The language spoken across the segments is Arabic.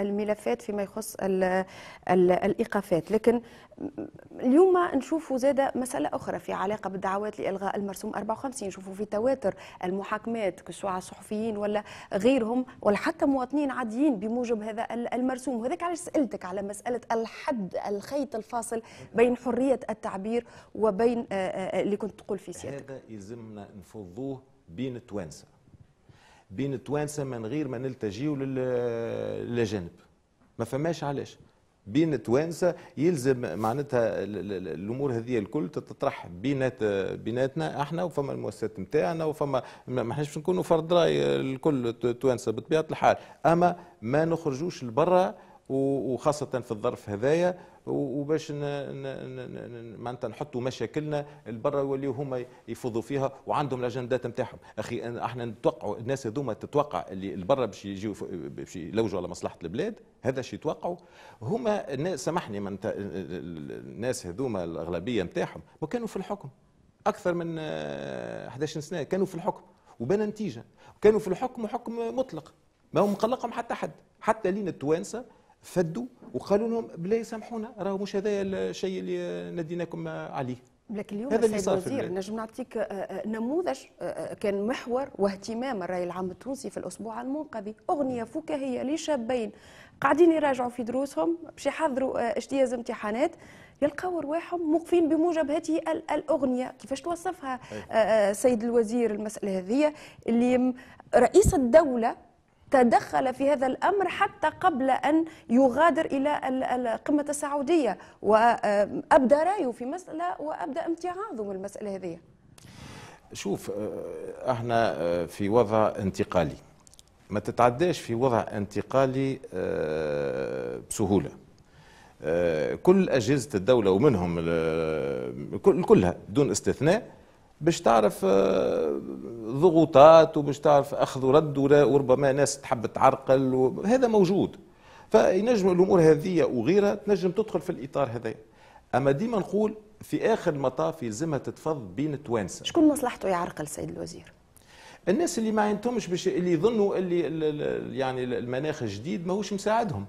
الملفات فيما يخص الـ الـ الايقافات لكن اليوم نشوفوا زادة مسألة أخرى في علاقة بالدعوات لإلغاء المرسوم 54 نشوفوا في تواتر المحاكمات كسوعة الصحفيين ولا غيرهم ولا حتى مواطنين عاديين بموجب هذا المرسوم وهذاك علاش سألتك على مسألة الحد الخيط الفاصل بين حرية التعبير وبين اللي كنت تقول في سيادتك هذا يلزمنا نفضوه بين التوانسه بين توانسه من غير ما نلتجيو للاجانب ما فماش علاش بين توانسه يلزم معناتها الامور هذه الكل تتطرح بينات بيناتنا احنا وفما المؤسسات نتاعنا وفما ما احناش باش نكونوا فرد راي الكل توانسه بطبيعه الحال اما ما نخرجوش لبرا وخاصه في الظرف هذايا وباش معناتها نحطوا مشاكلنا لبرا واللي هما يفوضوا فيها وعندهم الاجندات نتاعهم اخي احنا نتوقعوا الناس هذوما تتوقع اللي لبرا باش يجيو باش يلوجوا على مصلحه البلاد هذا شي يتوقعوا هما الناس سامحني الناس هذوما الاغلبيه نتاعهم ما كانوا في الحكم اكثر من 11 سنه كانوا في الحكم وبنا نتيجه كانوا في الحكم وحكم مطلق ما هو مقلقهم حتى حد حتى لين التوانسه فدوا وقالوا لهم بلا يسامحونا راه مش هذايا الشيء اللي نديناكم عليه لكن اليوم هذا اللي صار الوزير نجم نعطيك آه، آه، آه، نموذج كان محور واهتمام الراي العام التونسي في الاسبوع المنقضي اغنيه فكاهيه لشابين قاعدين يراجعوا في دروسهم باش يحضروا اجتياز امتحانات يلقاو رواحهم موقفين بموجب هذه الاغنيه كيفاش توصفها سيد الوزير المساله هذه اللي رئيس الدوله تدخل في هذا الأمر حتى قبل أن يغادر إلى القمة السعودية وأبدى رأيه في مسألة وأبدى امتعاضه من المسألة هذه شوف آه، احنا آه، في وضع انتقالي ما تتعداش في وضع انتقالي آه، بسهوله كل اجهزه الدوله ومنهم كلها دون استثناء باش تعرف آه، ضغوطات وباش تعرف اخذ ورد وربما ناس تحب تعرقل هذا موجود فينجم الامور هذه وغيرها تنجم تدخل في الاطار هذا اما ديما نقول في اخر المطاف يلزمها تتفض بين التوانسه شكون مصلحته يعرقل السيد الوزير الناس اللي ما عندهمش باش اللي يظنوا اللي يعني المناخ الجديد ماهوش مساعدهم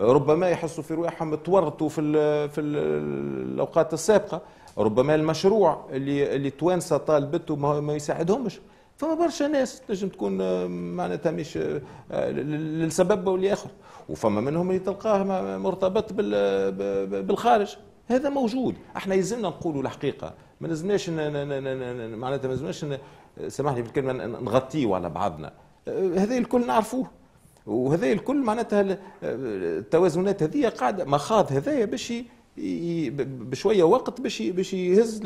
ربما يحسوا في رواحهم تورطوا في في الاوقات السابقه ربما المشروع اللي اللي توانسه طالبته ما يساعدهمش فما برشا ناس تنجم تكون آه، معناتها مش آه، للسبب او لاخر وفما منهم اللي تلقاه مرتبط بالخارج هذا موجود احنا يلزمنا نقولوا الحقيقه ما لازمناش معناتها ما لازمناش سامحني في الكلمه نغطيه على بعضنا آه، هذا الكل نعرفوه وهذا الكل معناتها آه، التوازنات هذه قاعده مخاض هذايا باش بشويه وقت باش باش يهز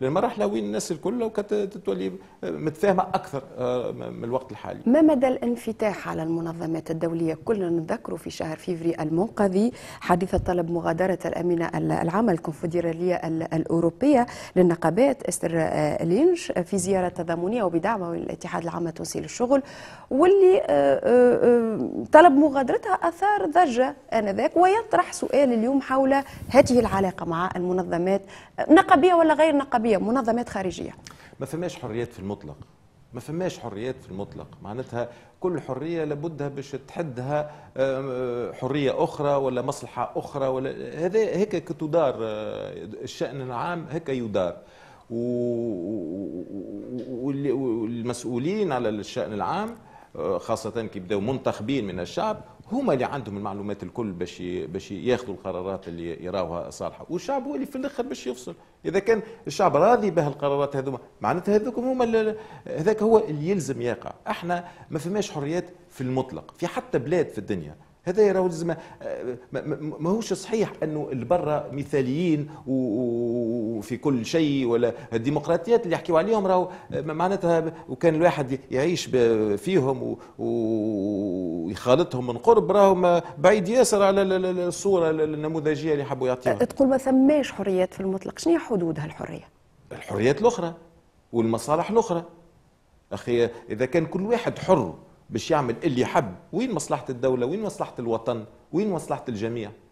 للمرحله وين الناس الكل تولي آه، متفاهمه اكثر آه، من الوقت الحالي. ما مدى الانفتاح على المنظمات الدوليه؟ كلنا نتذكر في شهر فيفري المنقذي حديث طلب مغادره الامينه العامه الكونفدراليه الاوروبيه للنقابات استر آه، لينش في زياره تضامنيه وبدعمه الاتحاد العام التونسي للشغل واللي طلب مغادرتها اثار ضجه انذاك ويطرح سؤال اليوم حول هذه العلاقه مع المنظمات نقبيه ولا غير نقبيه منظمات خارجيه ما فماش حريات في المطلق ما فماش حريات في المطلق معناتها كل حرية لابدها باش تحدها آه، حرية أخرى ولا مصلحة أخرى ولا هذا هيك كتدار آه، الشأن العام هيك يدار والمسؤولين على الشأن العام آه، خاصة كيبداو منتخبين من الشعب هما اللي عندهم المعلومات الكل باش باش ياخذوا القرارات اللي يراوها صالحه والشعب هو اللي في الاخر باش يفصل اذا كان الشعب راضي بهالقرارات هذوما معناتها هذوك هما هذاك هو اللي يلزم يقع احنا ما فماش حريات في المطلق في حتى بلاد في الدنيا هذا راهو زعما آه، ماهوش صحيح انه البرة مثاليين وفي كل شيء ولا الديمقراطيات اللي يحكيوا عليهم راهو آه، معناتها وكان الواحد يعيش فيهم ويخالطهم من قرب راهم بعيد ياسر على الصوره النموذجيه اللي حبوا يعطيوها أه، تقول ما ثماش حريات في المطلق شنو هي حدود هالحريه الحريات الاخرى والمصالح الاخرى اخي اذا كان كل واحد حر باش يعمل اللي يحب وين مصلحة الدولة وين مصلحة الوطن وين مصلحة الجميع